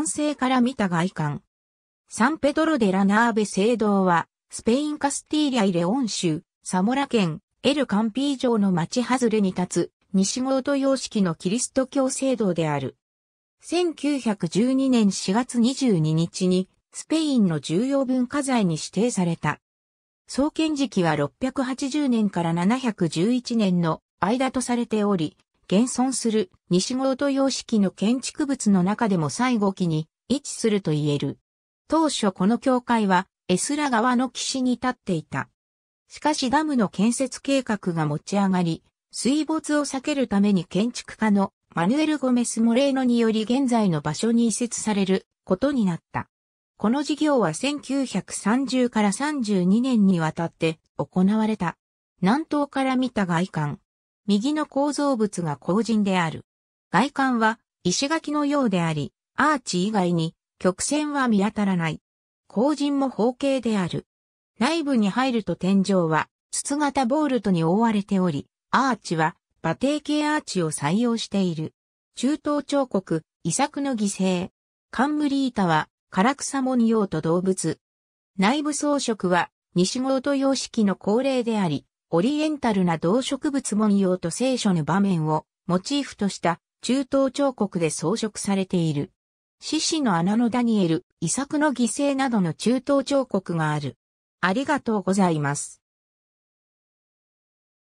男性から見た外観。サンペドロデラナーベ聖堂は、スペインカスティーリアイレオン州、サモラ県、エルカンピー城の町外れに立つ、西元様式のキリスト教聖堂である。1912年4月22日に、スペインの重要文化財に指定された。創建時期は680年から711年の間とされており、現存する西郷土様式の建築物の中でも最後期に位置すると言える。当初この教会はエスラ川の岸に立っていた。しかしダムの建設計画が持ち上がり、水没を避けるために建築家のマヌエル・ゴメス・モレーノにより現在の場所に移設されることになった。この事業は1930から32年にわたって行われた。南東から見た外観、右の構造物が後人である。外観は石垣のようであり、アーチ以外に曲線は見当たらない。後人も方形である。内部に入ると天井は筒型ボールトに覆われており、アーチは馬蹄形アーチを採用している。中東彫刻、遺作の犠牲。冠板は唐草文様と動物。内部装飾は西郷土様式の恒例であり、オリエンタルな動植物文様と聖書の場面をモチーフとした中東彫刻で装飾されている。獅子の穴のダニエル、遺作の犠牲などの中東彫刻がある。ありがとうございます。